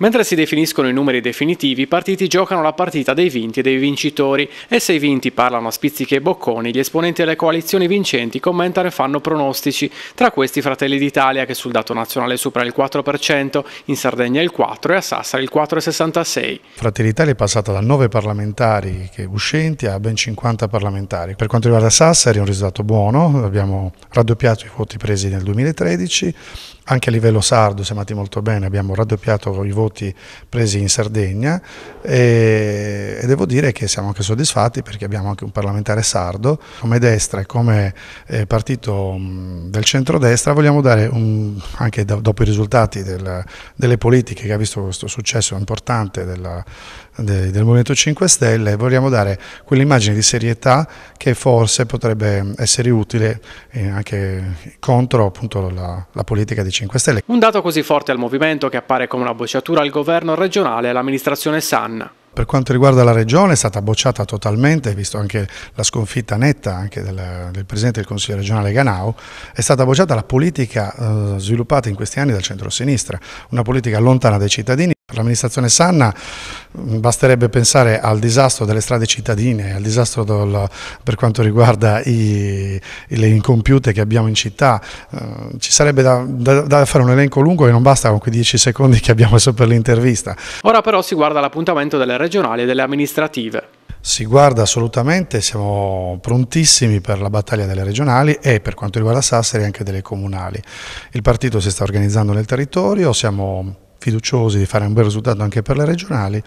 Mentre si definiscono i numeri definitivi, i partiti giocano la partita dei vinti e dei vincitori e se i vinti parlano a spizziche e bocconi, gli esponenti delle coalizioni vincenti commentano e fanno pronostici, tra questi Fratelli d'Italia che sul dato nazionale supera il 4%, in Sardegna il 4% e a Sassari il 4,66%. Fratelli d'Italia è passata da 9 parlamentari uscenti a ben 50 parlamentari. Per quanto riguarda Sassari è un risultato buono, abbiamo raddoppiato i voti presi nel 2013, anche a livello sardo siamo andati molto bene, abbiamo raddoppiato i voti presi in Sardegna e, e, devo dire che siamo anche soddisfatti perché abbiamo anche un parlamentare sardo, come destra e come eh, partito mh, mm, del centrodestra vogliamo dare, un, anche do, dopo i risultati del, delle politiche che ha visto questo successo importante della, de, del Movimento 5 Stelle, vogliamo dare quell'immagine di serietà che forse potrebbe essere utile eh, anche contro appunto, la, la politica di 5 Stelle. Un dato così forte al movimento che appare come una bocciatura al governo regionale e all'amministrazione Sanna. Per quanto riguarda la regione è stata bocciata totalmente, visto anche la sconfitta netta del, del, Presidente del Consiglio regionale Ganao, è stata bocciata la politica eh, sviluppata in questi anni dal centro-sinistra, una politica lontana dai cittadini. L'amministrazione Sanna Basterebbe pensare al disastro delle strade cittadine, al disastro del, per quanto riguarda i, le incompiute che abbiamo in città. Eh, ci sarebbe da, da, da, fare un elenco lungo e non basta con quei 10 secondi che abbiamo messo per l'intervista. Ora però si guarda l'appuntamento delle regionali e delle amministrative. Si guarda assolutamente, siamo prontissimi per la battaglia delle regionali e per quanto riguarda Sassari anche delle comunali. Il partito si sta organizzando nel territorio, siamo fiduciosi di fare un bel risultato anche per le regionali.